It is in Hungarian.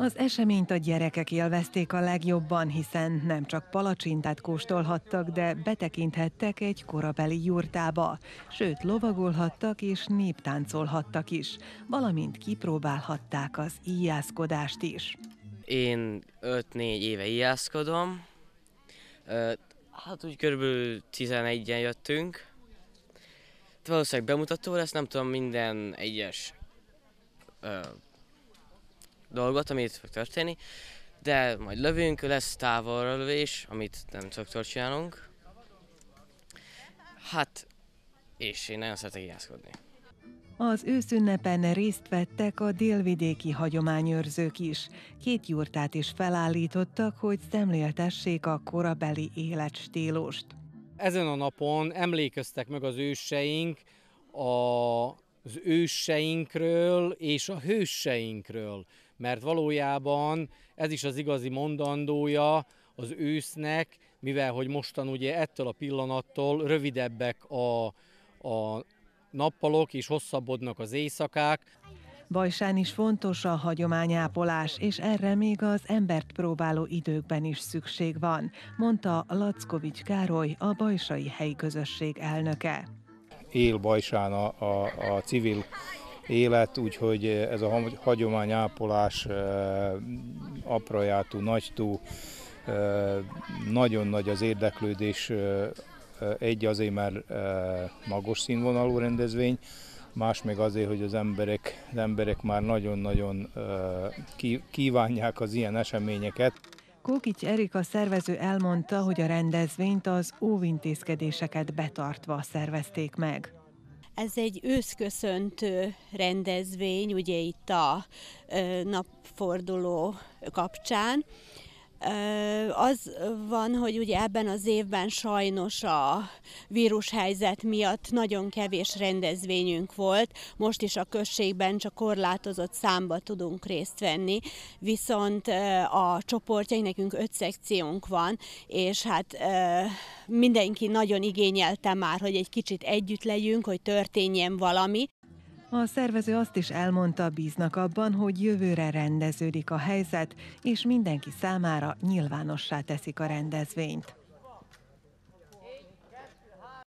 Az eseményt a gyerekek élvezték a legjobban, hiszen nem csak palacsintát kóstolhattak, de betekinthettek egy korabeli jurtába, sőt lovagolhattak és néptáncolhattak is, valamint kipróbálhatták az íjászkodást is. Én 5-4 éve íjászkodom, hát úgy körülbelül 11-en jöttünk. Valószínűleg bemutató lesz, nem tudom, minden egyes dolgot, amit fog történni, de majd lövünk, lesz távolra lövés, amit nem szoktól csinálunk. Hát, és én nagyon szeretek ijászkodni. Az őszünnepen részt vettek a délvidéki hagyományőrzők is. Két jurtát is felállítottak, hogy szemléltessék a korabeli életstílust. Ezen a napon emlékeztek meg az őseink a az őseinkről és a hőseinkről, mert valójában ez is az igazi mondandója az ősznek, mivel hogy mostan ugye ettől a pillanattól rövidebbek a, a nappalok és hosszabbodnak az éjszakák. Bajsán is fontos a hagyományápolás, és erre még az embert próbáló időkben is szükség van, mondta Lackovics Károly, a Bajsai helyi közösség elnöke él Bajsán a, a, a civil élet, úgyhogy ez a hagyományápolás aprajátú, nagytú, nagyon nagy az érdeklődés, egy azért, mert magas színvonalú rendezvény, más meg azért, hogy az emberek, az emberek már nagyon-nagyon kívánják az ilyen eseményeket. Kókics Erika szervező elmondta, hogy a rendezvényt az óvintézkedéseket betartva szervezték meg. Ez egy őszköszöntő rendezvény, ugye itt a napforduló kapcsán az van, hogy ugye ebben az évben sajnos a vírushelyzet miatt nagyon kevés rendezvényünk volt, most is a községben csak korlátozott számba tudunk részt venni, viszont a csoportjaink, nekünk öt szekciónk van, és hát mindenki nagyon igényelte már, hogy egy kicsit együtt legyünk, hogy történjen valami, a szervező azt is elmondta, bíznak abban, hogy jövőre rendeződik a helyzet, és mindenki számára nyilvánossá teszik a rendezvényt.